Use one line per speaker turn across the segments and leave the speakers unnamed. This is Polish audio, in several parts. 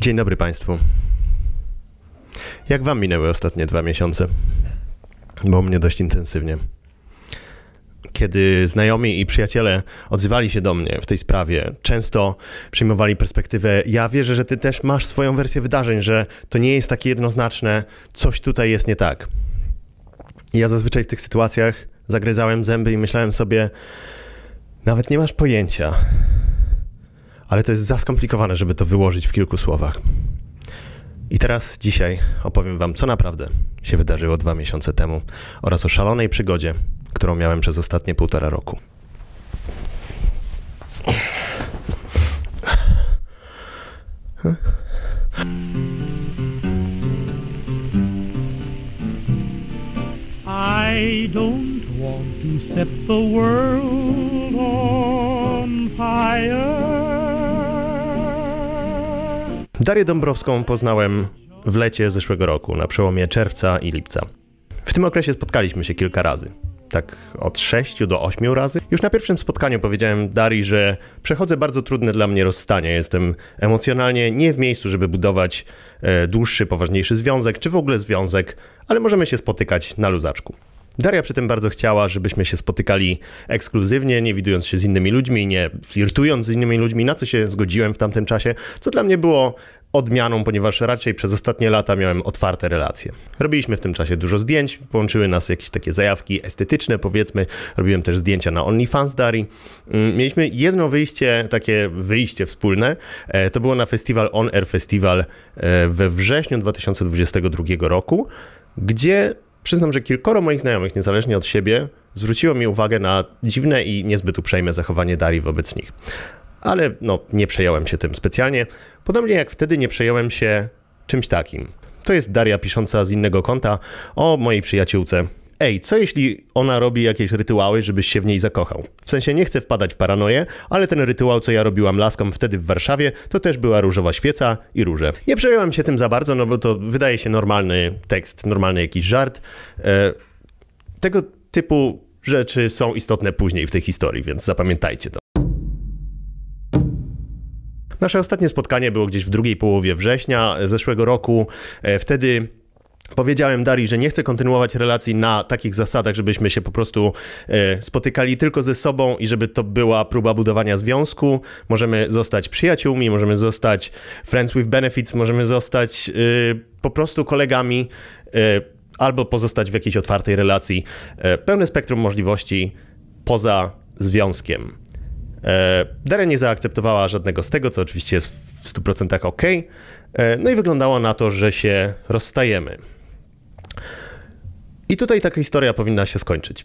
Dzień dobry Państwu. Jak Wam minęły ostatnie dwa miesiące? Bo mnie dość intensywnie. Kiedy znajomi i przyjaciele odzywali się do mnie w tej sprawie, często przyjmowali perspektywę: Ja wierzę, że Ty też masz swoją wersję wydarzeń, że to nie jest takie jednoznaczne, coś tutaj jest nie tak. I ja zazwyczaj w tych sytuacjach zagryzałem zęby i myślałem sobie: Nawet nie masz pojęcia, ale to jest za skomplikowane, żeby to wyłożyć w kilku słowach. I teraz, dzisiaj, opowiem Wam, co naprawdę się wydarzyło dwa miesiące temu oraz o szalonej przygodzie, którą miałem przez ostatnie półtora roku.
I don't want to set the world on fire.
Darię Dąbrowską poznałem w lecie zeszłego roku, na przełomie czerwca i lipca. W tym okresie spotkaliśmy się kilka razy. Tak od 6 do 8 razy. Już na pierwszym spotkaniu powiedziałem Darii, że przechodzę bardzo trudne dla mnie rozstanie. Jestem emocjonalnie nie w miejscu, żeby budować e, dłuższy, poważniejszy związek, czy w ogóle związek, ale możemy się spotykać na luzaczku. Daria przy tym bardzo chciała, żebyśmy się spotykali ekskluzywnie, nie widując się z innymi ludźmi, nie flirtując z innymi ludźmi, na co się zgodziłem w tamtym czasie, co dla mnie było odmianą, ponieważ raczej przez ostatnie lata miałem otwarte relacje. Robiliśmy w tym czasie dużo zdjęć, połączyły nas jakieś takie zajawki estetyczne, powiedzmy. Robiłem też zdjęcia na OnlyFans Dari. Mm, mieliśmy jedno wyjście, takie wyjście wspólne. E, to było na festiwal On Air Festival e, we wrześniu 2022 roku, gdzie przyznam, że kilkoro moich znajomych, niezależnie od siebie, zwróciło mi uwagę na dziwne i niezbyt uprzejme zachowanie Dari wobec nich ale no, nie przejąłem się tym specjalnie. Podobnie jak wtedy nie przejąłem się czymś takim. To jest Daria pisząca z innego konta o mojej przyjaciółce. Ej, co jeśli ona robi jakieś rytuały, żebyś się w niej zakochał? W sensie nie chcę wpadać w paranoję, ale ten rytuał, co ja robiłam laskom wtedy w Warszawie, to też była różowa świeca i róże. Nie przejąłem się tym za bardzo, no bo to wydaje się normalny tekst, normalny jakiś żart. E, tego typu rzeczy są istotne później w tej historii, więc zapamiętajcie to. Nasze ostatnie spotkanie było gdzieś w drugiej połowie września zeszłego roku. E, wtedy Powiedziałem Darii, że nie chcę kontynuować relacji na takich zasadach, żebyśmy się po prostu e, spotykali tylko ze sobą i żeby to była próba budowania związku. Możemy zostać przyjaciółmi, możemy zostać friends with benefits, możemy zostać e, po prostu kolegami albo pozostać w jakiejś otwartej relacji. Pełne spektrum możliwości poza związkiem. E, Dara nie zaakceptowała żadnego z tego, co oczywiście jest w 100% ok. E, no i wyglądało na to, że się rozstajemy. I tutaj taka historia powinna się skończyć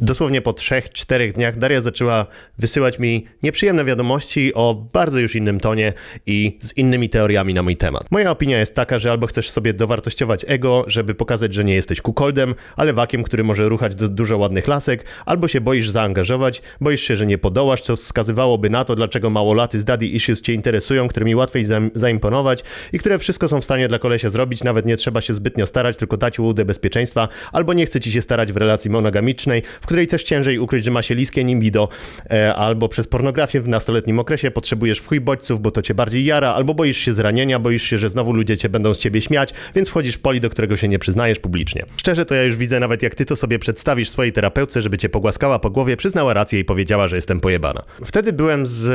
dosłownie po trzech, czterech dniach Daria zaczęła wysyłać mi nieprzyjemne wiadomości o bardzo już innym tonie i z innymi teoriami na mój temat. Moja opinia jest taka, że albo chcesz sobie dowartościować ego, żeby pokazać, że nie jesteś kukoldem, ale wakiem, który może ruchać do dużo ładnych lasek, albo się boisz zaangażować, boisz się, że nie podołasz, co wskazywałoby na to, dlaczego małolaty z daddy issues cię interesują, którymi łatwiej zaimponować i które wszystko są w stanie dla kolesia zrobić, nawet nie trzeba się zbytnio starać, tylko dać łudę bezpieczeństwa, albo nie chce ci się starać w relacji monogamicznej, w której też ciężej ukryć, że ma się liskie nimbido, e, albo przez pornografię w nastoletnim okresie potrzebujesz w chuj bodźców, bo to cię bardziej jara, albo boisz się zranienia, boisz się, że znowu ludzie cię będą z ciebie śmiać, więc wchodzisz w poli, do którego się nie przyznajesz publicznie. Szczerze to ja już widzę nawet jak ty to sobie przedstawisz swojej terapeutce, żeby cię pogłaskała po głowie, przyznała rację i powiedziała, że jestem pojebana. Wtedy byłem z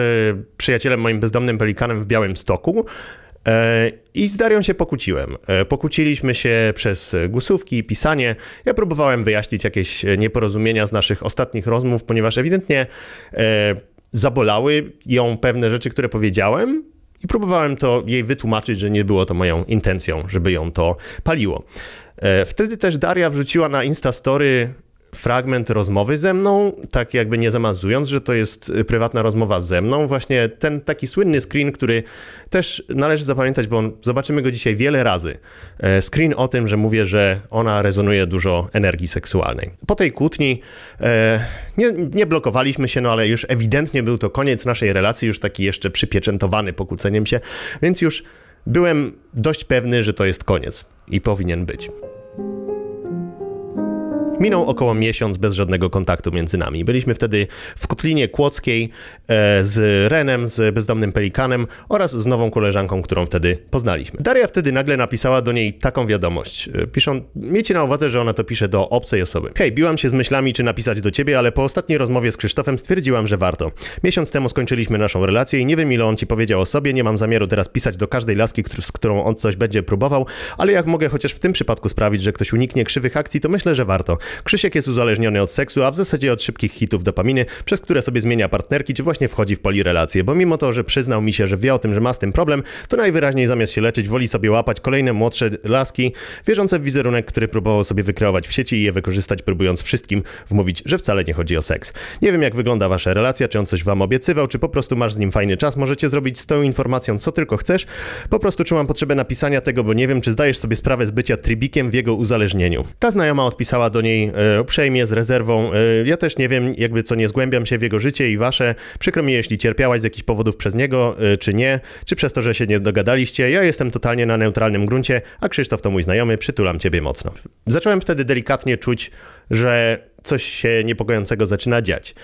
przyjacielem moim bezdomnym pelikanem w Białym Stoku. E, I z Darią się pokłóciłem. E, pokłóciliśmy się przez głosówki i pisanie. Ja próbowałem wyjaśnić jakieś nieporozumienia z naszych ostatnich rozmów, ponieważ ewidentnie e, zabolały ją pewne rzeczy, które powiedziałem. I próbowałem to jej wytłumaczyć, że nie było to moją intencją, żeby ją to paliło. Wtedy też Daria wrzuciła na Instastory fragment rozmowy ze mną, tak jakby nie zamazując, że to jest y, prywatna rozmowa ze mną. Właśnie ten taki słynny screen, który też należy zapamiętać, bo on, zobaczymy go dzisiaj wiele razy. E, screen o tym, że mówię, że ona rezonuje dużo energii seksualnej. Po tej kłótni e, nie, nie blokowaliśmy się, no ale już ewidentnie był to koniec naszej relacji, już taki jeszcze przypieczętowany pokłóceniem się, więc już byłem dość pewny, że to jest koniec i powinien być. Minął około miesiąc bez żadnego kontaktu między nami. Byliśmy wtedy w Kotlinie Kłodzkiej e, z Renem, z Bezdomnym Pelikanem oraz z nową koleżanką, którą wtedy poznaliśmy. Daria wtedy nagle napisała do niej taką wiadomość. E, piszą, miejcie na uwadze, że ona to pisze do obcej osoby. Hej, biłam się z myślami, czy napisać do ciebie, ale po ostatniej rozmowie z Krzysztofem stwierdziłam, że warto. Miesiąc temu skończyliśmy naszą relację i nie wiem ile on ci powiedział o sobie, nie mam zamiaru teraz pisać do każdej laski, z którą on coś będzie próbował, ale jak mogę chociaż w tym przypadku sprawić, że ktoś uniknie krzywych akcji, to myślę, że warto. Krzysiek jest uzależniony od seksu, a w zasadzie od szybkich hitów dopaminy, przez które sobie zmienia partnerki czy właśnie wchodzi w relacje. bo mimo to, że przyznał mi się, że wie o tym, że ma z tym problem, to najwyraźniej zamiast się leczyć, woli sobie łapać kolejne młodsze laski, wierzące w wizerunek, który próbował sobie wykreować w sieci i je wykorzystać, próbując wszystkim wmówić, że wcale nie chodzi o seks. Nie wiem, jak wygląda wasza relacja, czy on coś wam obiecywał, czy po prostu masz z nim fajny czas, możecie zrobić z tą informacją, co tylko chcesz. Po prostu czułam potrzebę napisania tego, bo nie wiem, czy zdajesz sobie sprawę z bycia trybikiem w jego uzależnieniu. Ta znajoma odpisała do niej E, uprzejmie, z rezerwą. E, ja też nie wiem, jakby co nie zgłębiam się w jego życie i wasze. Przykro mi, jeśli cierpiałaś z jakichś powodów przez niego, e, czy nie, czy przez to, że się nie dogadaliście. Ja jestem totalnie na neutralnym gruncie, a Krzysztof to mój znajomy, przytulam ciebie mocno. Zacząłem wtedy delikatnie czuć, że coś się niepokojącego zaczyna dziać.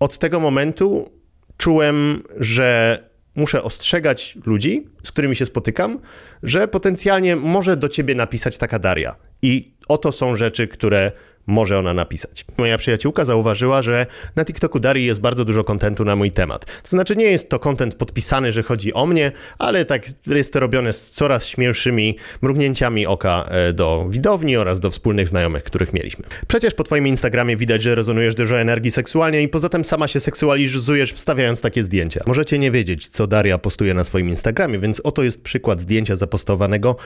Od tego momentu czułem, że muszę ostrzegać ludzi, z którymi się spotykam, że potencjalnie może do ciebie napisać taka Daria. I oto są rzeczy, które może ona napisać. Moja przyjaciółka zauważyła, że na TikToku Dari jest bardzo dużo kontentu na mój temat. To znaczy nie jest to kontent podpisany, że chodzi o mnie, ale tak jest to robione z coraz śmielszymi mrugnięciami oka e, do widowni oraz do wspólnych znajomych, których mieliśmy. Przecież po twoim Instagramie widać, że rezonujesz dużo energii seksualnie i poza tym sama się seksualizujesz wstawiając takie zdjęcia. Możecie nie wiedzieć, co Daria postuje na swoim Instagramie, więc oto jest przykład zdjęcia zapostowanego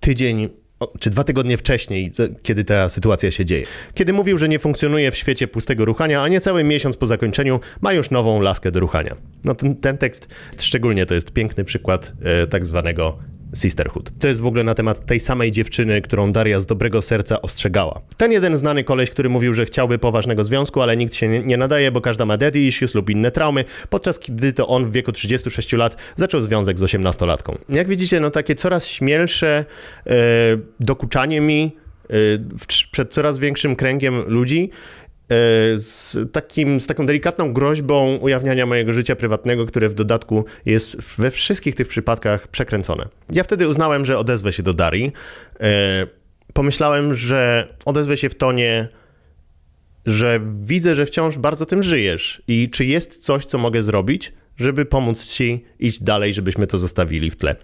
tydzień czy dwa tygodnie wcześniej, kiedy ta sytuacja się dzieje. Kiedy mówił, że nie funkcjonuje w świecie pustego ruchania, a niecały miesiąc po zakończeniu ma już nową laskę do ruchania. No ten, ten tekst szczególnie to jest piękny przykład e, tak zwanego Sisterhood. To jest w ogóle na temat tej samej dziewczyny, którą Daria z dobrego serca ostrzegała. Ten jeden znany koleś, który mówił, że chciałby poważnego związku, ale nikt się nie nadaje, bo każda ma daddy issues lub inne traumy, podczas kiedy to on w wieku 36 lat zaczął związek z 18-latką. Jak widzicie, no takie coraz śmielsze yy, dokuczanie mi, e, przed coraz większym kręgiem ludzi E, z, takim, z taką delikatną groźbą ujawniania mojego życia prywatnego, które w dodatku jest we wszystkich tych przypadkach przekręcone. Ja wtedy uznałem, że odezwę się do Darii. E, pomyślałem, że odezwę się w tonie, że widzę, że wciąż bardzo tym żyjesz i czy jest coś, co mogę zrobić, żeby pomóc ci iść dalej, żebyśmy to zostawili w tle.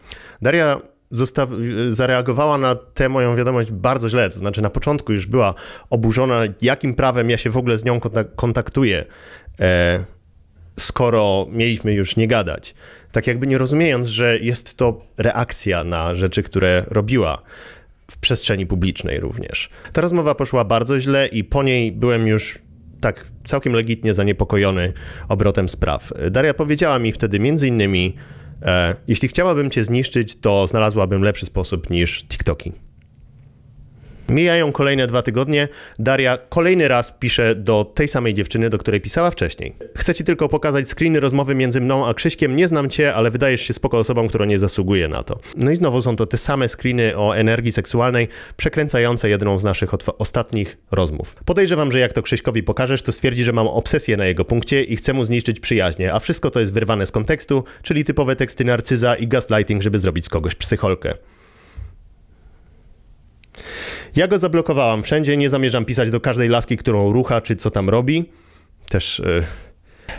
Daria zareagowała na tę moją wiadomość bardzo źle. To znaczy, na początku już była oburzona, jakim prawem ja się w ogóle z nią kontaktuję, e, skoro mieliśmy już nie gadać. Tak jakby nie rozumiejąc, że jest to reakcja na rzeczy, które robiła w przestrzeni publicznej również. Ta rozmowa poszła bardzo źle i po niej byłem już tak całkiem legitnie zaniepokojony obrotem spraw. Daria powiedziała mi wtedy między innymi, E, jeśli chciałabym cię zniszczyć, to znalazłabym lepszy sposób niż TikToki. Mijają kolejne dwa tygodnie. Daria kolejny raz pisze do tej samej dziewczyny, do której pisała wcześniej. Chcę ci tylko pokazać screeny rozmowy między mną a Krzyśkiem. Nie znam cię, ale wydajesz się spoko osobą, która nie zasługuje na to. No i znowu są to te same screeny o energii seksualnej, przekręcające jedną z naszych ostatnich rozmów. Podejrzewam, że jak to Krzyśkowi pokażesz, to stwierdzi, że mam obsesję na jego punkcie i chcę mu zniszczyć przyjaźnie, a wszystko to jest wyrwane z kontekstu, czyli typowe teksty narcyza i gaslighting, żeby zrobić z kogoś psycholkę. Ja go zablokowałam wszędzie, nie zamierzam pisać do każdej laski, którą rucha, czy co tam robi. Też... Yy...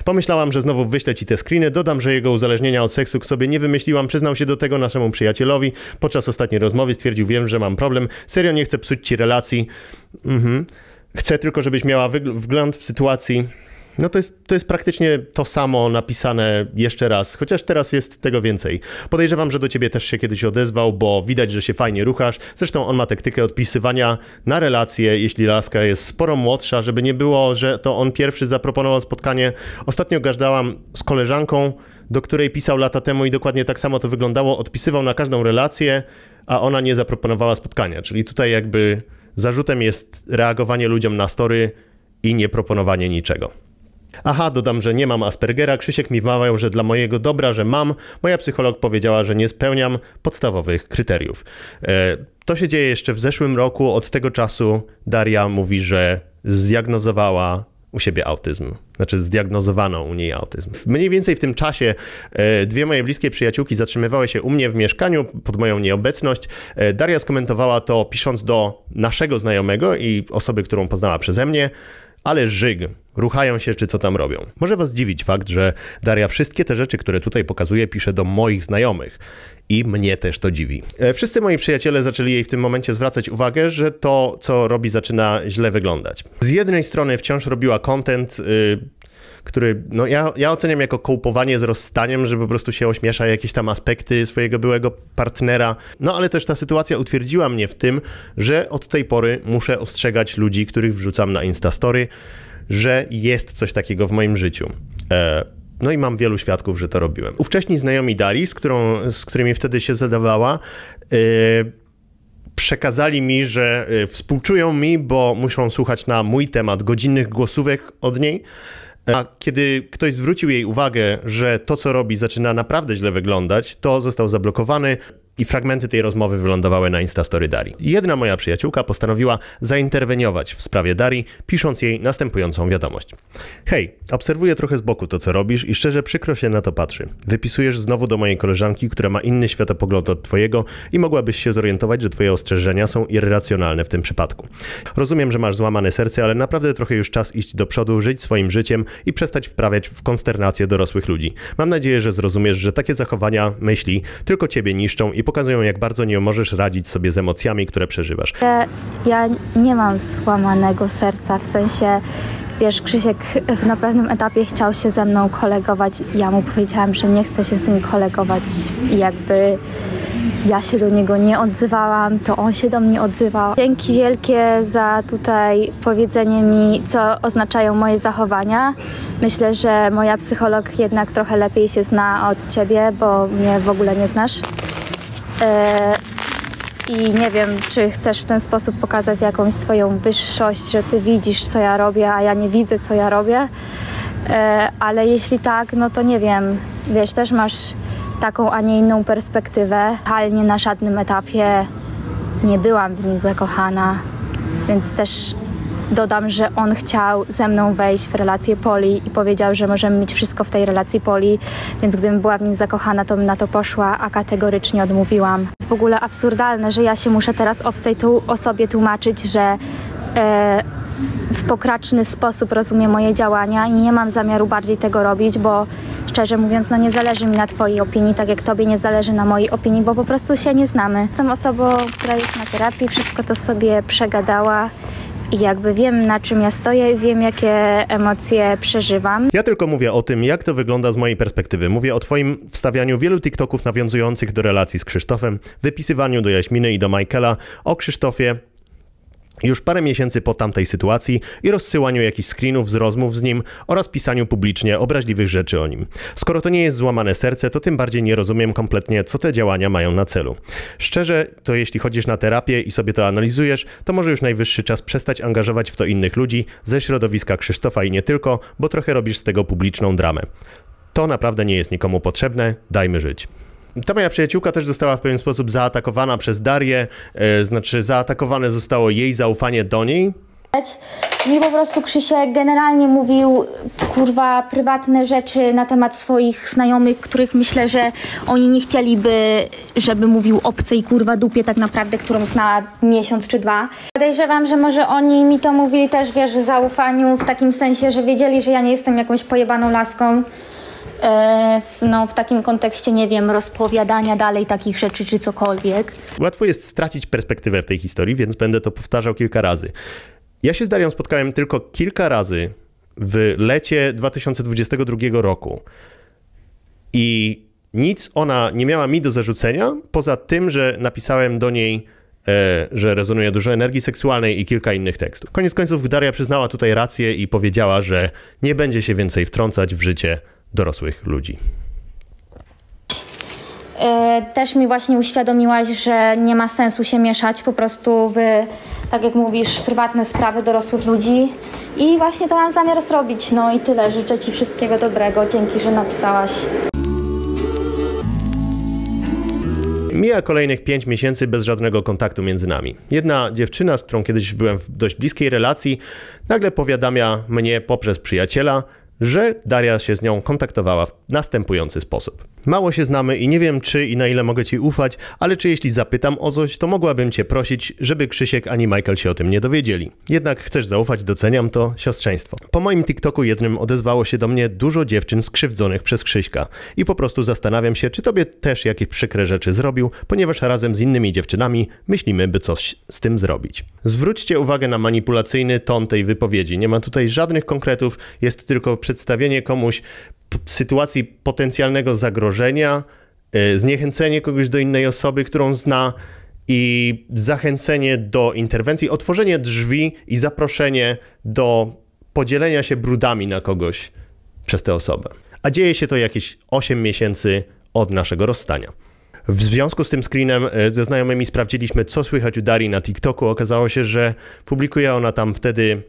Pomyślałam, że znowu wyślę ci te screeny, dodam, że jego uzależnienia od seksu sobie nie wymyśliłam, przyznał się do tego naszemu przyjacielowi. Podczas ostatniej rozmowy stwierdził, wiem, że mam problem, serio nie chcę psuć ci relacji. Mhm. Chcę tylko, żebyś miała wgląd w sytuacji, no to jest, to jest praktycznie to samo napisane jeszcze raz, chociaż teraz jest tego więcej. Podejrzewam, że do ciebie też się kiedyś odezwał, bo widać, że się fajnie ruchasz. Zresztą on ma taktykę odpisywania na relacje, jeśli laska jest sporo młodsza, żeby nie było, że to on pierwszy zaproponował spotkanie. Ostatnio gadałam z koleżanką, do której pisał lata temu i dokładnie tak samo to wyglądało. Odpisywał na każdą relację, a ona nie zaproponowała spotkania. Czyli tutaj jakby zarzutem jest reagowanie ludziom na story i nie proponowanie niczego. Aha, dodam, że nie mam Aspergera, Krzysiek mi wmawiał, że dla mojego dobra, że mam. Moja psycholog powiedziała, że nie spełniam podstawowych kryteriów. E, to się dzieje jeszcze w zeszłym roku. Od tego czasu Daria mówi, że zdiagnozowała u siebie autyzm, znaczy zdiagnozowano u niej autyzm. Mniej więcej w tym czasie e, dwie moje bliskie przyjaciółki zatrzymywały się u mnie w mieszkaniu pod moją nieobecność. E, Daria skomentowała to pisząc do naszego znajomego i osoby, którą poznała przeze mnie, ale Żyg, ruchają się czy co tam robią. Może was dziwić fakt, że Daria wszystkie te rzeczy, które tutaj pokazuje, pisze do moich znajomych. I mnie też to dziwi. E, wszyscy moi przyjaciele zaczęli jej w tym momencie zwracać uwagę, że to, co robi, zaczyna źle wyglądać. Z jednej strony wciąż robiła content, yy, który no ja, ja oceniam jako kołpowanie z rozstaniem, że po prostu się ośmiesza jakieś tam aspekty swojego byłego partnera. No ale też ta sytuacja utwierdziła mnie w tym, że od tej pory muszę ostrzegać ludzi, których wrzucam na Instastory, że jest coś takiego w moim życiu. E, no i mam wielu świadków, że to robiłem. Ówcześni znajomi Dari, z, którą, z którymi wtedy się zadawała, e, przekazali mi, że e, współczują mi, bo muszą słuchać na mój temat godzinnych głosówek od niej. A kiedy ktoś zwrócił jej uwagę, że to, co robi, zaczyna naprawdę źle wyglądać, to został zablokowany, i fragmenty tej rozmowy wylądowały na Instastory Dari. Jedna moja przyjaciółka postanowiła zainterweniować w sprawie Dari, pisząc jej następującą wiadomość. Hej, obserwuję trochę z boku to, co robisz i szczerze przykro się na to patrzy. Wypisujesz znowu do mojej koleżanki, która ma inny światopogląd od twojego i mogłabyś się zorientować, że twoje ostrzeżenia są irracjonalne w tym przypadku. Rozumiem, że masz złamane serce, ale naprawdę trochę już czas iść do przodu, żyć swoim życiem i przestać wprawiać w konsternację dorosłych ludzi. Mam nadzieję, że zrozumiesz, że takie zachowania, myśli tylko ciebie niszczą i pokazują, jak bardzo nie możesz radzić sobie z emocjami, które przeżywasz.
Ja, ja nie mam złamanego serca, w sensie wiesz, Krzysiek na pewnym etapie chciał się ze mną kolegować. Ja mu powiedziałam, że nie chcę się z nim kolegować i jakby ja się do niego nie odzywałam, to on się do mnie odzywał. Dzięki wielkie za tutaj powiedzenie mi, co oznaczają moje zachowania. Myślę, że moja psycholog jednak trochę lepiej się zna od ciebie, bo mnie w ogóle nie znasz. E, i nie wiem, czy chcesz w ten sposób pokazać jakąś swoją wyższość, że ty widzisz, co ja robię, a ja nie widzę, co ja robię. E, ale jeśli tak, no to nie wiem, wiesz, też masz taką, a nie inną perspektywę. Halnie na żadnym etapie nie byłam w nim zakochana, więc też Dodam, że on chciał ze mną wejść w relację poli i powiedział, że możemy mieć wszystko w tej relacji poli, więc gdybym była w nim zakochana, to bym na to poszła, a kategorycznie odmówiłam. Jest w ogóle absurdalne, że ja się muszę teraz obcej tu osobie tłumaczyć, że e, w pokraczny sposób rozumie moje działania i nie mam zamiaru bardziej tego robić, bo szczerze mówiąc, no nie zależy mi na Twojej opinii, tak jak Tobie nie zależy na mojej opinii, bo po prostu się nie znamy. Jestem osobą, która jest na terapii, wszystko to sobie przegadała jakby wiem, na czym ja stoję i wiem, jakie emocje przeżywam.
Ja tylko mówię o tym, jak to wygląda z mojej perspektywy. Mówię o twoim wstawianiu wielu TikToków nawiązujących do relacji z Krzysztofem, wypisywaniu do Jaśminy i do Michaela, o Krzysztofie, już parę miesięcy po tamtej sytuacji i rozsyłaniu jakichś screenów z rozmów z nim oraz pisaniu publicznie obraźliwych rzeczy o nim. Skoro to nie jest złamane serce, to tym bardziej nie rozumiem kompletnie, co te działania mają na celu. Szczerze, to jeśli chodzisz na terapię i sobie to analizujesz, to może już najwyższy czas przestać angażować w to innych ludzi ze środowiska Krzysztofa i nie tylko, bo trochę robisz z tego publiczną dramę. To naprawdę nie jest nikomu potrzebne, dajmy żyć ta moja przyjaciółka też została w pewien sposób zaatakowana przez Darię, e, znaczy zaatakowane zostało jej zaufanie do niej.
Mi po prostu Krzysiek generalnie mówił kurwa prywatne rzeczy na temat swoich znajomych, których myślę, że oni nie chcieliby, żeby mówił obcej kurwa dupie tak naprawdę, którą znała miesiąc czy dwa. Podejrzewam, że może oni mi to mówili też, wiesz, w zaufaniu, w takim sensie, że wiedzieli, że ja nie jestem jakąś pojebaną laską. E, w, no, w takim kontekście, nie wiem, rozpowiadania dalej takich rzeczy czy cokolwiek.
Łatwo jest stracić perspektywę w tej historii, więc będę to powtarzał kilka razy. Ja się z Darią spotkałem tylko kilka razy w lecie 2022 roku. I nic ona nie miała mi do zarzucenia, poza tym, że napisałem do niej, e, że rezonuje dużo energii seksualnej i kilka innych tekstów. Koniec końców Daria przyznała tutaj rację i powiedziała, że nie będzie się więcej wtrącać w życie dorosłych ludzi.
E, też mi właśnie uświadomiłaś, że nie ma sensu się mieszać po prostu w, tak jak mówisz, prywatne sprawy dorosłych ludzi. I właśnie to mam zamiar zrobić. No i tyle. Życzę Ci wszystkiego dobrego. Dzięki, że napisałaś.
Mija kolejnych pięć miesięcy bez żadnego kontaktu między nami. Jedna dziewczyna, z którą kiedyś byłem w dość bliskiej relacji, nagle powiadamia mnie poprzez przyjaciela, że Daria się z nią kontaktowała w następujący sposób. Mało się znamy i nie wiem, czy i na ile mogę ci ufać, ale czy jeśli zapytam o coś, to mogłabym cię prosić, żeby Krzysiek ani Michael się o tym nie dowiedzieli. Jednak chcesz zaufać, doceniam to siostrzeństwo. Po moim TikToku jednym odezwało się do mnie dużo dziewczyn skrzywdzonych przez Krzyśka i po prostu zastanawiam się, czy tobie też jakieś przykre rzeczy zrobił, ponieważ razem z innymi dziewczynami myślimy, by coś z tym zrobić. Zwróćcie uwagę na manipulacyjny ton tej wypowiedzi. Nie ma tutaj żadnych konkretów, jest tylko przez przedstawienie komuś sytuacji potencjalnego zagrożenia, y, zniechęcenie kogoś do innej osoby, którą zna i zachęcenie do interwencji, otworzenie drzwi i zaproszenie do podzielenia się brudami na kogoś przez tę osobę. A dzieje się to jakieś 8 miesięcy od naszego rozstania. W związku z tym screenem y, ze znajomymi sprawdziliśmy, co słychać u Darii na TikToku. Okazało się, że publikuje ona tam wtedy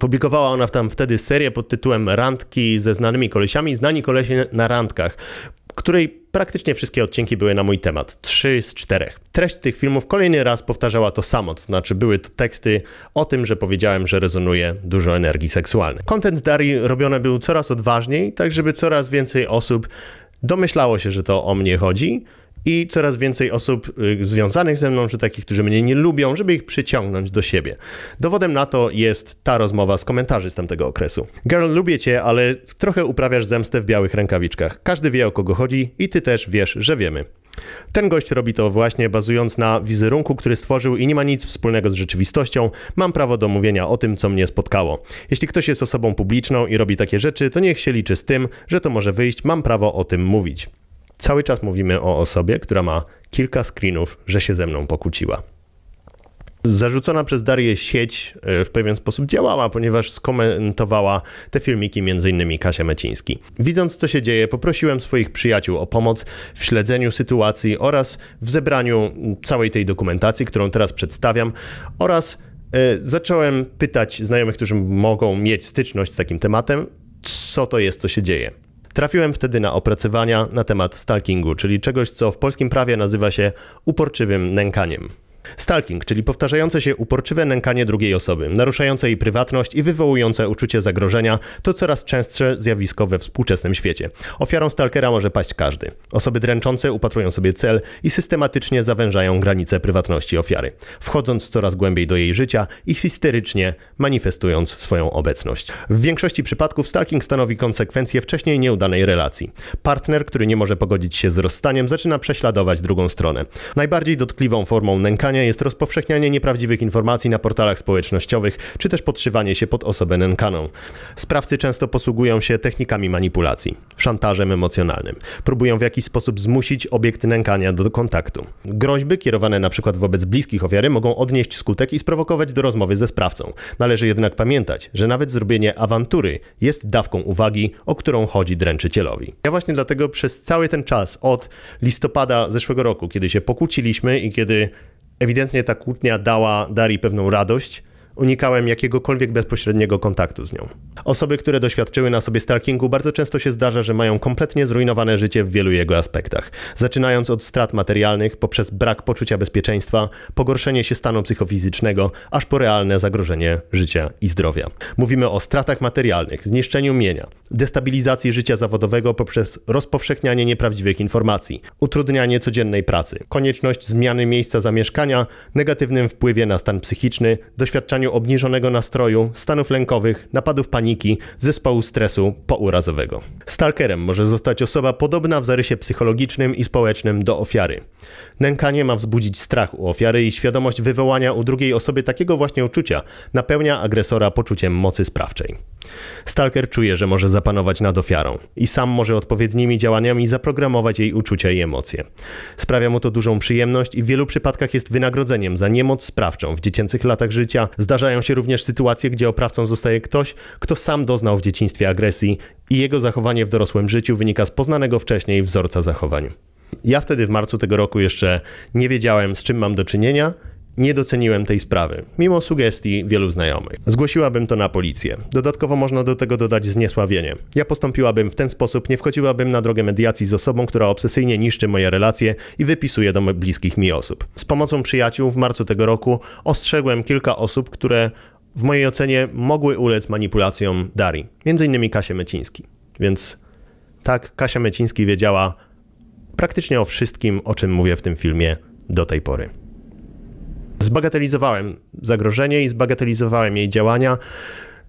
Publikowała ona tam wtedy serię pod tytułem Randki ze znanymi kolesiami, znani kolesie na randkach, której praktycznie wszystkie odcinki były na mój temat. Trzy z czterech. Treść tych filmów kolejny raz powtarzała to samo, to znaczy były to teksty o tym, że powiedziałem, że rezonuje dużo energii seksualnej. Content Dari robione był coraz odważniej, tak żeby coraz więcej osób domyślało się, że to o mnie chodzi, i coraz więcej osób y, związanych ze mną, czy takich, którzy mnie nie lubią, żeby ich przyciągnąć do siebie. Dowodem na to jest ta rozmowa z komentarzy z tamtego okresu. Girl, lubię cię, ale trochę uprawiasz zemstę w białych rękawiczkach. Każdy wie, o kogo chodzi i ty też wiesz, że wiemy. Ten gość robi to właśnie bazując na wizerunku, który stworzył i nie ma nic wspólnego z rzeczywistością. Mam prawo do mówienia o tym, co mnie spotkało. Jeśli ktoś jest osobą publiczną i robi takie rzeczy, to niech się liczy z tym, że to może wyjść. Mam prawo o tym mówić. Cały czas mówimy o osobie, która ma kilka screenów, że się ze mną pokłóciła. Zarzucona przez Darię sieć e, w pewien sposób działała, ponieważ skomentowała te filmiki m.in. Kasia Meciński. Widząc co się dzieje, poprosiłem swoich przyjaciół o pomoc w śledzeniu sytuacji oraz w zebraniu całej tej dokumentacji, którą teraz przedstawiam, oraz e, zacząłem pytać znajomych, którzy mogą mieć styczność z takim tematem, co to jest, co się dzieje. Trafiłem wtedy na opracowania na temat stalkingu, czyli czegoś, co w polskim prawie nazywa się uporczywym nękaniem. Stalking, czyli powtarzające się uporczywe nękanie drugiej osoby, naruszające jej prywatność i wywołujące uczucie zagrożenia, to coraz częstsze zjawisko we współczesnym świecie. Ofiarą stalkera może paść każdy. Osoby dręczące upatrują sobie cel i systematycznie zawężają granice prywatności ofiary, wchodząc coraz głębiej do jej życia i histerycznie manifestując swoją obecność. W większości przypadków stalking stanowi konsekwencję wcześniej nieudanej relacji. Partner, który nie może pogodzić się z rozstaniem, zaczyna prześladować drugą stronę. Najbardziej dotkliwą formą nękania jest rozpowszechnianie nieprawdziwych informacji na portalach społecznościowych, czy też podszywanie się pod osobę nękaną. Sprawcy często posługują się technikami manipulacji, szantażem emocjonalnym. Próbują w jakiś sposób zmusić obiekt nękania do kontaktu. Groźby kierowane np. wobec bliskich ofiary mogą odnieść skutek i sprowokować do rozmowy ze sprawcą. Należy jednak pamiętać, że nawet zrobienie awantury jest dawką uwagi, o którą chodzi dręczycielowi. Ja właśnie dlatego przez cały ten czas od listopada zeszłego roku, kiedy się pokłóciliśmy i kiedy Ewidentnie ta kłótnia dała Darii pewną radość, unikałem jakiegokolwiek bezpośredniego kontaktu z nią. Osoby, które doświadczyły na sobie stalkingu, bardzo często się zdarza, że mają kompletnie zrujnowane życie w wielu jego aspektach, zaczynając od strat materialnych, poprzez brak poczucia bezpieczeństwa, pogorszenie się stanu psychofizycznego, aż po realne zagrożenie życia i zdrowia. Mówimy o stratach materialnych, zniszczeniu mienia, destabilizacji życia zawodowego poprzez rozpowszechnianie nieprawdziwych informacji, utrudnianie codziennej pracy, konieczność zmiany miejsca zamieszkania, negatywnym wpływie na stan psychiczny, doświadczanie obniżonego nastroju, stanów lękowych, napadów paniki, zespołu stresu pourazowego. Stalkerem może zostać osoba podobna w zarysie psychologicznym i społecznym do ofiary. Nękanie ma wzbudzić strach u ofiary i świadomość wywołania u drugiej osoby takiego właśnie uczucia napełnia agresora poczuciem mocy sprawczej. Stalker czuje, że może zapanować nad ofiarą i sam może odpowiednimi działaniami zaprogramować jej uczucia i emocje. Sprawia mu to dużą przyjemność i w wielu przypadkach jest wynagrodzeniem za niemoc sprawczą w dziecięcych latach życia. Zdarzają się również sytuacje, gdzie oprawcą zostaje ktoś, kto sam doznał w dzieciństwie agresji i jego zachowanie w dorosłym życiu wynika z poznanego wcześniej wzorca zachowań. Ja wtedy w marcu tego roku jeszcze nie wiedziałem, z czym mam do czynienia nie doceniłem tej sprawy, mimo sugestii wielu znajomych. Zgłosiłabym to na policję. Dodatkowo można do tego dodać zniesławienie. Ja postąpiłabym w ten sposób, nie wchodziłabym na drogę mediacji z osobą, która obsesyjnie niszczy moje relacje i wypisuje do bliskich mi osób. Z pomocą przyjaciół w marcu tego roku ostrzegłem kilka osób, które w mojej ocenie mogły ulec manipulacjom Dari, między innymi Kasia Meciński. Więc tak, Kasia Meciński wiedziała praktycznie o wszystkim, o czym mówię w tym filmie do tej pory. Zbagatelizowałem zagrożenie i zbagatelizowałem jej działania.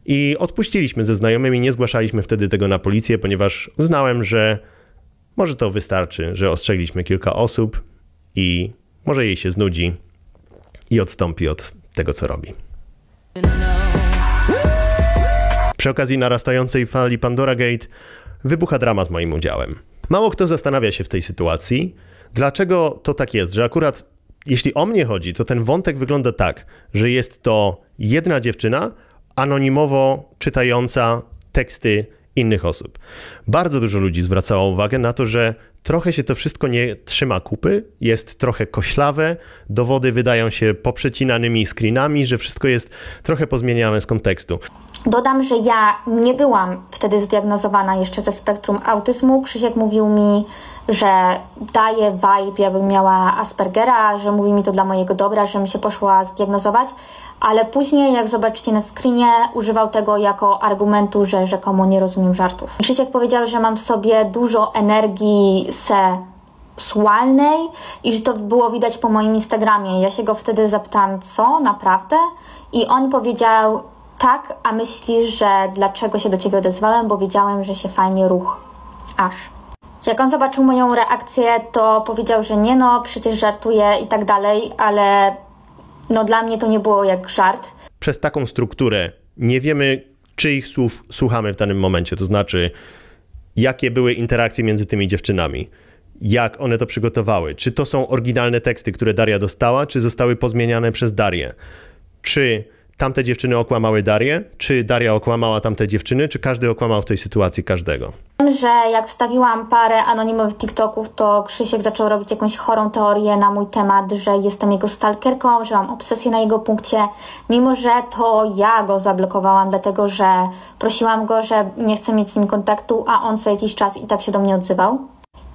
I odpuściliśmy ze znajomymi, nie zgłaszaliśmy wtedy tego na policję, ponieważ uznałem, że może to wystarczy, że ostrzegliśmy kilka osób i może jej się znudzi i odstąpi od tego, co robi. Przy okazji narastającej fali Pandora Gate wybucha drama z moim udziałem. Mało kto zastanawia się w tej sytuacji, dlaczego to tak jest, że akurat jeśli o mnie chodzi, to ten wątek wygląda tak, że jest to jedna dziewczyna anonimowo czytająca teksty innych osób. Bardzo dużo ludzi zwracało uwagę na to, że trochę się to wszystko nie trzyma kupy, jest trochę koślawe, dowody wydają się poprzecinanymi screenami, że wszystko jest trochę pozmieniane z kontekstu.
Dodam, że ja nie byłam wtedy zdiagnozowana jeszcze ze spektrum autyzmu. Krzysiek mówił mi, że daje vibe, jakbym miała Aspergera, że mówi mi to dla mojego dobra, żebym się poszła zdiagnozować, ale później, jak zobaczycie na screenie, używał tego jako argumentu, że rzekomo nie rozumiem żartów. Krzysiek powiedział, że mam w sobie dużo energii se seksualnej i że to było widać po moim Instagramie. Ja się go wtedy zapytałam, co, naprawdę? I on powiedział, tak, a myślisz, że dlaczego się do ciebie odezwałem, bo wiedziałem, że się fajnie ruch. Aż. Jak on zobaczył moją reakcję, to powiedział, że nie no, przecież żartuje i tak dalej, ale no dla mnie to nie było jak żart.
Przez taką strukturę nie wiemy, czyich słów słuchamy w danym momencie, to znaczy jakie były interakcje między tymi dziewczynami jak one to przygotowały. Czy to są oryginalne teksty, które Daria dostała, czy zostały pozmieniane przez Darię? Czy tamte dziewczyny okłamały Darię, czy Daria okłamała tamte dziewczyny, czy każdy okłamał w tej sytuacji każdego?
że jak wstawiłam parę anonimowych TikToków, to Krzysiek zaczął robić jakąś chorą teorię na mój temat, że jestem jego stalkerką, że mam obsesję na jego punkcie, mimo że to ja go zablokowałam, dlatego że prosiłam go, że nie chcę mieć z nim kontaktu, a on co jakiś czas i tak się do mnie odzywał.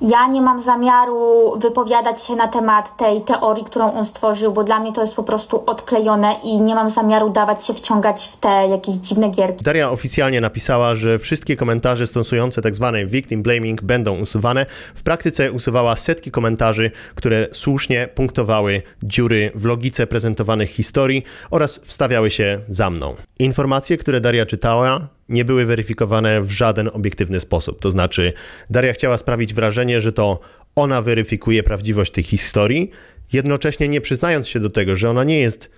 Ja nie mam zamiaru wypowiadać się na temat tej teorii, którą on stworzył, bo dla mnie to jest po prostu odklejone i nie mam zamiaru dawać się wciągać w te jakieś dziwne gierki.
Daria oficjalnie napisała, że wszystkie komentarze stosujące tzw. Tak victim blaming będą usuwane. W praktyce usuwała setki komentarzy, które słusznie punktowały dziury w logice prezentowanych historii oraz wstawiały się za mną. Informacje, które Daria czytała, nie były weryfikowane w żaden obiektywny sposób. To znaczy, Daria chciała sprawić wrażenie, że to ona weryfikuje prawdziwość tych historii, jednocześnie nie przyznając się do tego, że ona nie jest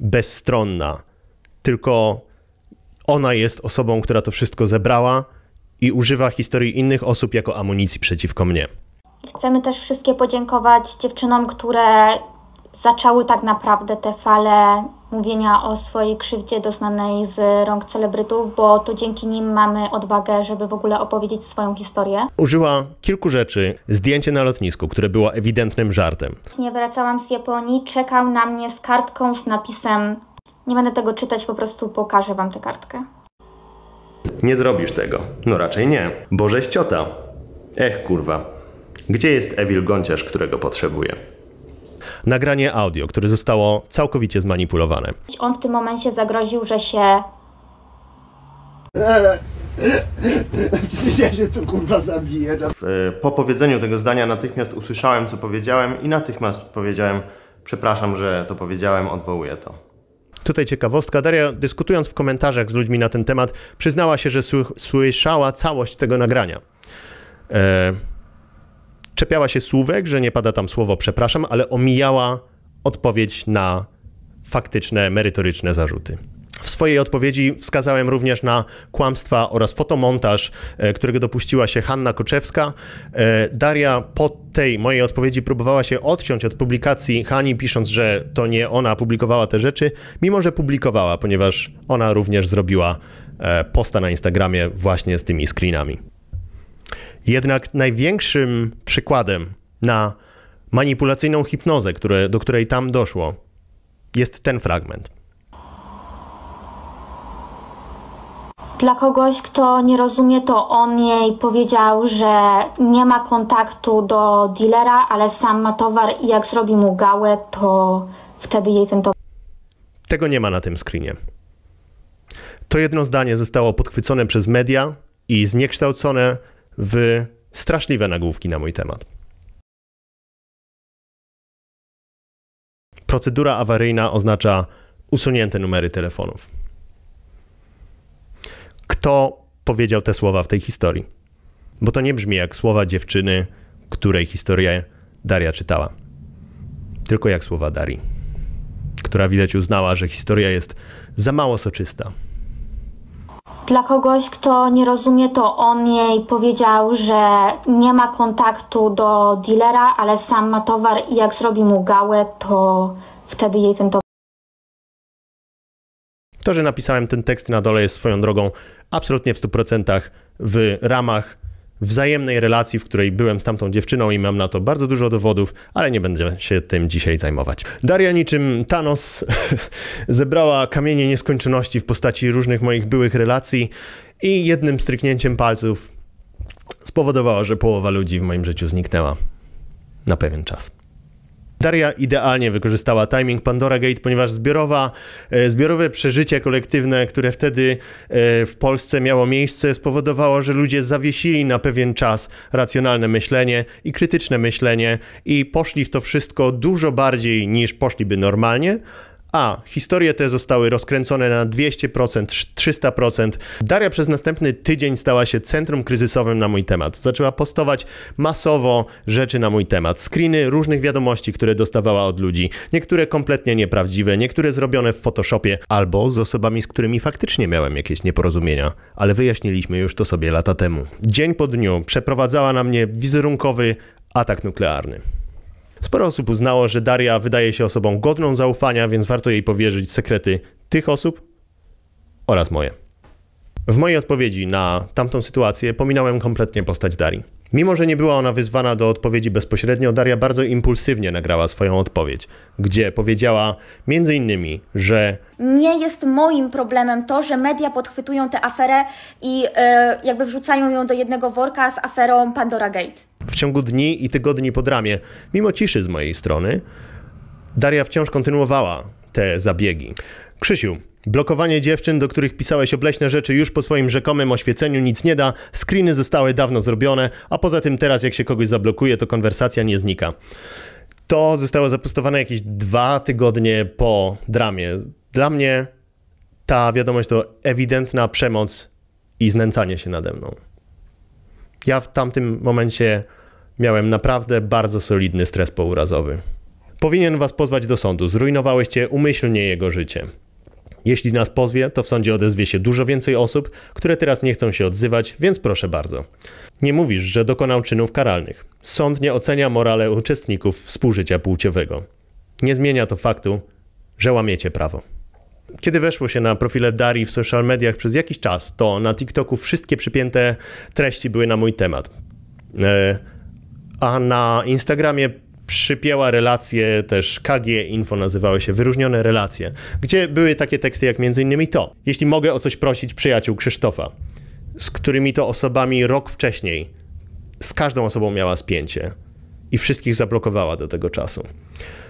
bezstronna, tylko ona jest osobą, która to wszystko zebrała i używa historii innych osób jako amunicji przeciwko mnie.
Chcemy też wszystkie podziękować dziewczynom, które zaczęły tak naprawdę tę fale mówienia o swojej krzywdzie doznanej z rąk celebrytów, bo to dzięki nim mamy odwagę, żeby w ogóle opowiedzieć swoją historię.
Użyła kilku rzeczy. Zdjęcie na lotnisku, które było ewidentnym żartem.
Nie wracałam z Japonii, czekał na mnie z kartką z napisem. Nie będę tego czytać, po prostu pokażę wam tę kartkę.
Nie zrobisz tego. No raczej nie. Boże ciota! Ech kurwa. Gdzie jest Ewil Gonciarz, którego potrzebuję? nagranie audio, które zostało całkowicie zmanipulowane.
On w tym momencie zagroził, że się. Przecież ja się tu kurwa zabiję. No.
E, po powiedzeniu tego zdania natychmiast usłyszałem, co powiedziałem, i natychmiast powiedziałem: Przepraszam, że to powiedziałem, odwołuję to. Tutaj ciekawostka. Daria, dyskutując w komentarzach z ludźmi na ten temat, przyznała się, że słyszała całość tego nagrania. E czepiała się słówek, że nie pada tam słowo przepraszam, ale omijała odpowiedź na faktyczne, merytoryczne zarzuty. W swojej odpowiedzi wskazałem również na kłamstwa oraz fotomontaż, e, którego dopuściła się Hanna Koczewska. E, Daria po tej mojej odpowiedzi próbowała się odciąć od publikacji Hani, pisząc, że to nie ona publikowała te rzeczy, mimo że publikowała, ponieważ ona również zrobiła e, posta na Instagramie właśnie z tymi screenami. Jednak największym przykładem na manipulacyjną hipnozę, które, do której tam doszło, jest ten fragment.
Dla kogoś, kto nie rozumie, to on jej powiedział, że nie ma kontaktu do dealera, ale sam ma towar i jak zrobi mu gałę, to wtedy jej ten towar.
Tego nie ma na tym screenie. To jedno zdanie zostało podchwycone przez media i zniekształcone w straszliwe nagłówki na mój temat. Procedura awaryjna oznacza usunięte numery telefonów. Kto powiedział te słowa w tej historii? Bo to nie brzmi jak słowa dziewczyny, której historię Daria czytała, tylko jak słowa Darii, która widać uznała, że historia jest za mało soczysta.
Dla kogoś, kto nie rozumie, to on jej powiedział, że nie ma kontaktu do dealera, ale sam ma towar i jak zrobi mu gałę, to wtedy jej ten towar.
To, że napisałem ten tekst na dole jest swoją drogą absolutnie w 100% w ramach wzajemnej relacji, w której byłem z tamtą dziewczyną i mam na to bardzo dużo dowodów, ale nie będę się tym dzisiaj zajmować. Daria niczym Thanos zebrała kamienie nieskończoności w postaci różnych moich byłych relacji i jednym stryknięciem palców spowodowała, że połowa ludzi w moim życiu zniknęła na pewien czas. Daria idealnie wykorzystała timing Pandora Gate, ponieważ zbiorowa, e, zbiorowe przeżycie kolektywne, które wtedy e, w Polsce miało miejsce, spowodowało, że ludzie zawiesili na pewien czas racjonalne myślenie i krytyczne myślenie i poszli w to wszystko dużo bardziej niż poszliby normalnie, a. Historie te zostały rozkręcone na 200%, 300%. Daria przez następny tydzień stała się centrum kryzysowym na mój temat. Zaczęła postować masowo rzeczy na mój temat. Screeny różnych wiadomości, które dostawała od ludzi. Niektóre kompletnie nieprawdziwe, niektóre zrobione w Photoshopie albo z osobami, z którymi faktycznie miałem jakieś nieporozumienia. Ale wyjaśniliśmy już to sobie lata temu. Dzień po dniu przeprowadzała na mnie wizerunkowy atak nuklearny. Sporo osób uznało, że Daria wydaje się osobą godną zaufania, więc warto jej powierzyć sekrety tych osób oraz moje. W mojej odpowiedzi na tamtą sytuację pominąłem kompletnie postać Darii. Mimo, że nie była ona wyzwana do odpowiedzi bezpośrednio, Daria bardzo impulsywnie nagrała swoją odpowiedź, gdzie powiedziała między innymi, że
nie jest moim problemem to, że media podchwytują tę aferę i yy, jakby wrzucają ją do jednego worka z aferą Pandora Gate.
W ciągu dni i tygodni pod ramię, mimo ciszy z mojej strony, Daria wciąż kontynuowała te zabiegi. Krzysiu, Blokowanie dziewczyn, do których pisałeś obleśne rzeczy już po swoim rzekomym oświeceniu nic nie da, screeny zostały dawno zrobione, a poza tym teraz jak się kogoś zablokuje, to konwersacja nie znika. To zostało zapustowane jakieś dwa tygodnie po dramie. Dla mnie ta wiadomość to ewidentna przemoc i znęcanie się nade mną. Ja w tamtym momencie miałem naprawdę bardzo solidny stres pourazowy. Powinien was pozwać do sądu, Zrujnowałeście umyślnie jego życie. Jeśli nas pozwie, to w sądzie odezwie się dużo więcej osób, które teraz nie chcą się odzywać, więc proszę bardzo. Nie mówisz, że dokonał czynów karalnych. Sąd nie ocenia morale uczestników współżycia płciowego. Nie zmienia to faktu, że łamiecie prawo. Kiedy weszło się na profile Dari w social mediach przez jakiś czas, to na TikToku wszystkie przypięte treści były na mój temat. E, a na Instagramie przypięła relacje, też KG Info nazywały się Wyróżnione Relacje, gdzie były takie teksty jak m.in. to. Jeśli mogę o coś prosić przyjaciół Krzysztofa, z którymi to osobami rok wcześniej z każdą osobą miała spięcie i wszystkich zablokowała do tego czasu.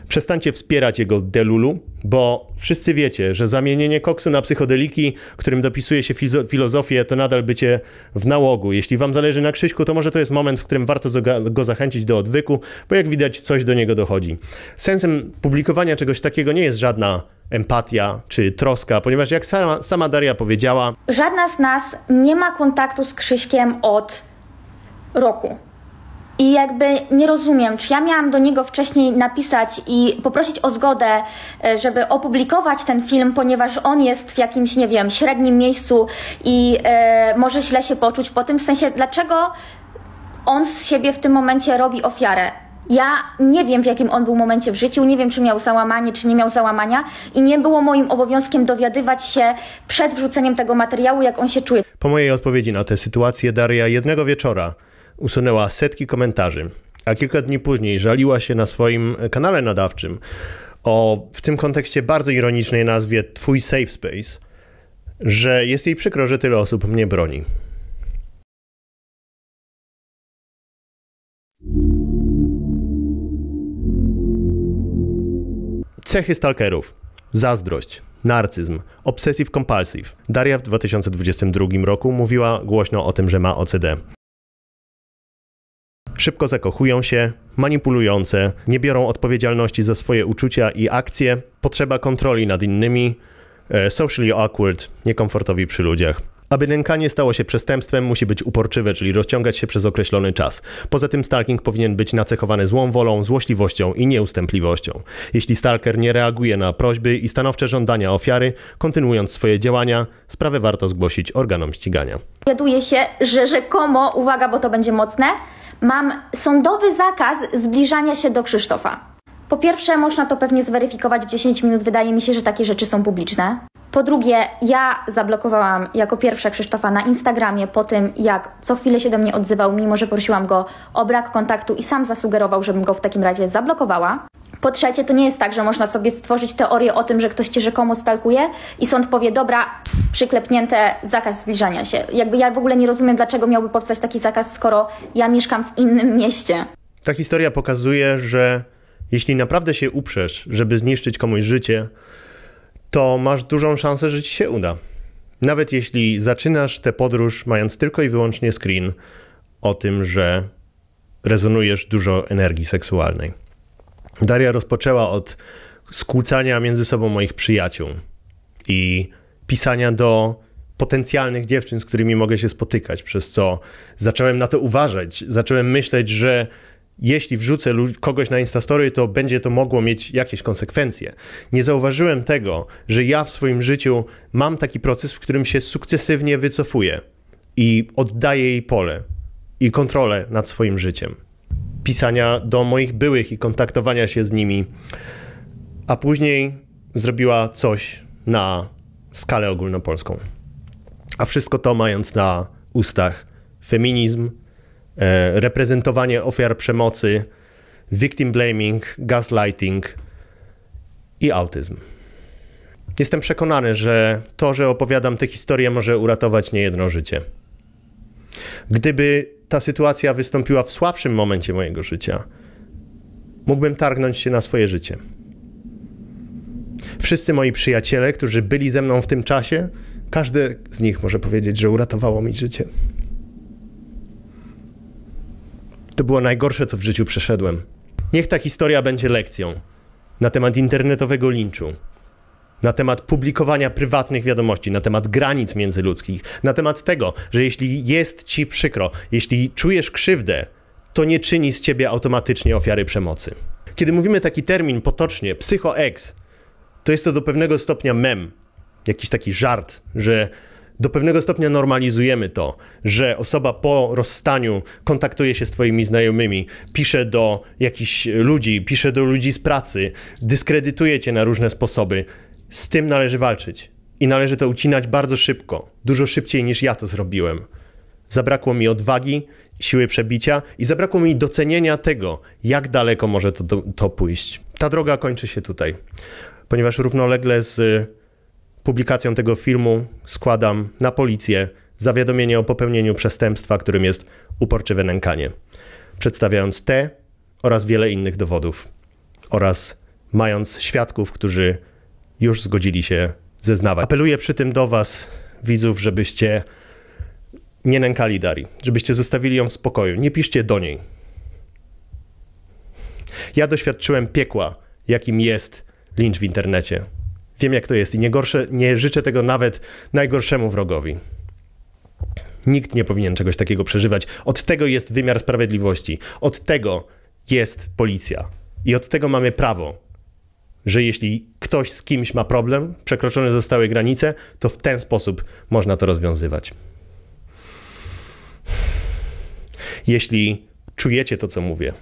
Przestańcie wspierać jego delulu, bo wszyscy wiecie, że zamienienie koksu na psychodeliki, którym dopisuje się filozofię, to nadal bycie w nałogu. Jeśli wam zależy na Krzyśku, to może to jest moment, w którym warto go zachęcić do odwyku, bo jak widać, coś do niego dochodzi. Sensem publikowania czegoś takiego nie jest żadna empatia czy troska, ponieważ jak sama, sama Daria powiedziała...
Żadna z nas nie ma kontaktu z Krzyśkiem od roku. I jakby nie rozumiem, czy ja miałam do niego wcześniej napisać i poprosić o zgodę, e, żeby opublikować ten film, ponieważ on jest w jakimś, nie wiem, średnim miejscu i e, może źle się poczuć po tym w sensie, dlaczego on z siebie w tym momencie robi ofiarę. Ja nie wiem, w jakim on był momencie w życiu, nie wiem, czy miał załamanie, czy nie miał załamania, i nie było moim obowiązkiem dowiadywać się przed wrzuceniem tego materiału, jak on się czuje.
Po mojej odpowiedzi na tę sytuację, Daria jednego wieczora usunęła setki komentarzy, a kilka dni później żaliła się na swoim kanale nadawczym o w tym kontekście bardzo ironicznej nazwie Twój Safe Space, że jest jej przykro, że tyle osób mnie broni. Cechy stalkerów. Zazdrość, narcyzm, obsessive compulsive. Daria w 2022 roku mówiła głośno o tym, że ma OCD szybko zakochują się, manipulujące, nie biorą odpowiedzialności za swoje uczucia i akcje, potrzeba kontroli nad innymi, e, socially awkward, niekomfortowi przy ludziach. Aby nękanie stało się przestępstwem, musi być uporczywe, czyli rozciągać się przez określony czas. Poza tym stalking powinien być nacechowany złą wolą, złośliwością i nieustępliwością. Jeśli stalker nie reaguje na prośby i stanowcze żądania ofiary, kontynuując swoje działania, sprawę warto zgłosić organom ścigania.
Dowiaduje się, że rzekomo, uwaga, bo to będzie mocne, mam sądowy zakaz zbliżania się do Krzysztofa. Po pierwsze, można to pewnie zweryfikować w 10 minut. Wydaje mi się, że takie rzeczy są publiczne. Po drugie, ja zablokowałam jako pierwsza Krzysztofa na Instagramie po tym, jak co chwilę się do mnie odzywał, mimo że prosiłam go o brak kontaktu i sam zasugerował, żebym go w takim razie zablokowała. Po trzecie, to nie jest tak, że można sobie stworzyć teorię o tym, że ktoś cię rzekomo stalkuje i sąd powie, dobra, przyklepnięte zakaz zbliżania się. Jakby ja w ogóle nie rozumiem, dlaczego miałby powstać taki zakaz, skoro ja mieszkam w innym mieście.
Ta historia pokazuje, że jeśli naprawdę się uprzesz, żeby zniszczyć komuś życie, to masz dużą szansę, że ci się uda. Nawet jeśli zaczynasz tę podróż mając tylko i wyłącznie screen o tym, że rezonujesz dużo energii seksualnej. Daria rozpoczęła od skłócania między sobą moich przyjaciół i pisania do potencjalnych dziewczyn, z którymi mogę się spotykać, przez co zacząłem na to uważać. Zacząłem myśleć, że jeśli wrzucę kogoś na Instastory, to będzie to mogło mieć jakieś konsekwencje. Nie zauważyłem tego, że ja w swoim życiu mam taki proces, w którym się sukcesywnie wycofuję i oddaję jej pole i kontrolę nad swoim życiem. Pisania do moich byłych i kontaktowania się z nimi, a później zrobiła coś na skalę ogólnopolską. A wszystko to mając na ustach feminizm, E, reprezentowanie ofiar przemocy, victim blaming, gaslighting i autyzm. Jestem przekonany, że to, że opowiadam tę historię, może uratować niejedno życie. Gdyby ta sytuacja wystąpiła w słabszym momencie mojego życia, mógłbym targnąć się na swoje życie. Wszyscy moi przyjaciele, którzy byli ze mną w tym czasie, każdy z nich może powiedzieć, że uratowało mi życie. To było najgorsze, co w życiu przeszedłem. Niech ta historia będzie lekcją na temat internetowego linczu, na temat publikowania prywatnych wiadomości, na temat granic międzyludzkich, na temat tego, że jeśli jest ci przykro, jeśli czujesz krzywdę, to nie czyni z ciebie automatycznie ofiary przemocy. Kiedy mówimy taki termin potocznie, psychoex, to jest to do pewnego stopnia mem, jakiś taki żart, że do pewnego stopnia normalizujemy to, że osoba po rozstaniu kontaktuje się z twoimi znajomymi, pisze do jakichś ludzi, pisze do ludzi z pracy, dyskredytuje cię na różne sposoby. Z tym należy walczyć. I należy to ucinać bardzo szybko, dużo szybciej niż ja to zrobiłem. Zabrakło mi odwagi, siły przebicia i zabrakło mi docenienia tego, jak daleko może to, to, to pójść. Ta droga kończy się tutaj, ponieważ równolegle z publikacją tego filmu składam na policję zawiadomienie o popełnieniu przestępstwa, którym jest uporczywe nękanie, przedstawiając te oraz wiele innych dowodów, oraz mając świadków, którzy już zgodzili się zeznawać. Apeluję przy tym do Was, widzów, żebyście nie nękali Darii, żebyście zostawili ją w spokoju, nie piszcie do niej. Ja doświadczyłem piekła, jakim jest lincz w internecie. Wiem, jak to jest i nie, gorsze, nie życzę tego nawet najgorszemu wrogowi. Nikt nie powinien czegoś takiego przeżywać. Od tego jest wymiar sprawiedliwości. Od tego jest policja. I od tego mamy prawo, że jeśli ktoś z kimś ma problem, przekroczone zostały granice, to w ten sposób można to rozwiązywać. Jeśli czujecie to, co mówię,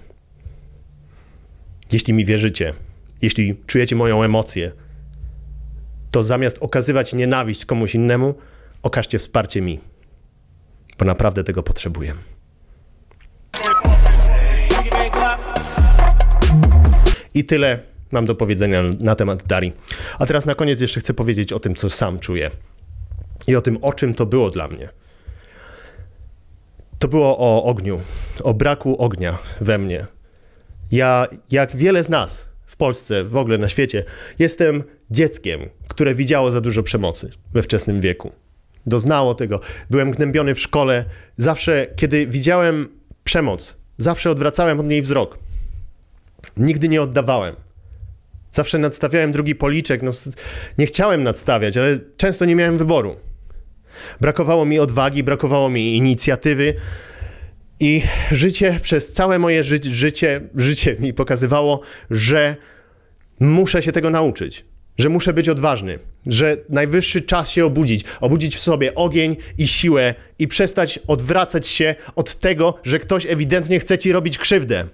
jeśli mi wierzycie, jeśli czujecie moją emocję, to zamiast okazywać nienawiść komuś innemu, okażcie wsparcie mi, bo naprawdę tego potrzebuję. I tyle mam do powiedzenia na temat Dari. A teraz na koniec jeszcze chcę powiedzieć o tym, co sam czuję i o tym, o czym to było dla mnie. To było o ogniu, o braku ognia we mnie. Ja, jak wiele z nas, Polsce, w ogóle na świecie, jestem dzieckiem, które widziało za dużo przemocy we wczesnym wieku. Doznało tego. Byłem gnębiony w szkole. Zawsze, kiedy widziałem przemoc, zawsze odwracałem od niej wzrok. Nigdy nie oddawałem. Zawsze nadstawiałem drugi policzek. No, nie chciałem nadstawiać, ale często nie miałem wyboru. Brakowało mi odwagi, brakowało mi inicjatywy. I życie, przez całe moje ży życie, życie mi pokazywało, że muszę się tego nauczyć, że muszę być odważny, że najwyższy czas się obudzić, obudzić w sobie ogień i siłę i przestać odwracać się od tego, że ktoś ewidentnie chce ci robić krzywdę.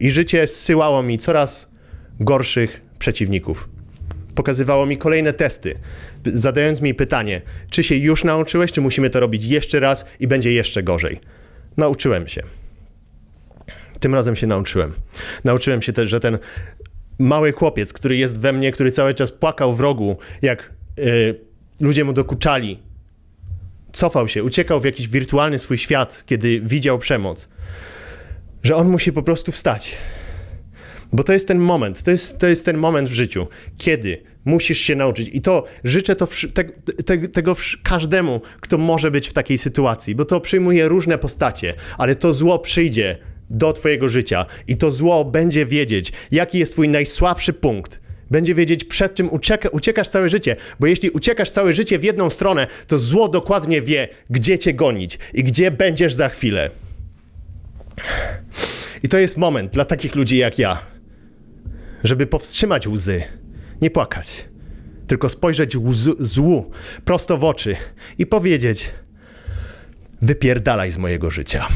I życie zsyłało mi coraz gorszych przeciwników pokazywało mi kolejne testy, zadając mi pytanie, czy się już nauczyłeś, czy musimy to robić jeszcze raz i będzie jeszcze gorzej. Nauczyłem się. Tym razem się nauczyłem. Nauczyłem się też, że ten mały chłopiec, który jest we mnie, który cały czas płakał w rogu, jak yy, ludzie mu dokuczali, cofał się, uciekał w jakiś wirtualny swój świat, kiedy widział przemoc, że on musi po prostu wstać bo to jest ten moment, to jest, to jest ten moment w życiu, kiedy musisz się nauczyć. I to życzę to, te, te, tego każdemu, kto może być w takiej sytuacji, bo to przyjmuje różne postacie, ale to zło przyjdzie do Twojego życia i to zło będzie wiedzieć, jaki jest Twój najsłabszy punkt. Będzie wiedzieć, przed czym ucieka, uciekasz całe życie, bo jeśli uciekasz całe życie w jedną stronę, to zło dokładnie wie, gdzie cię gonić i gdzie będziesz za chwilę. I to jest moment dla takich ludzi jak ja żeby powstrzymać łzy, nie płakać, tylko spojrzeć złu prosto w oczy i powiedzieć: Wypierdalaj z mojego życia.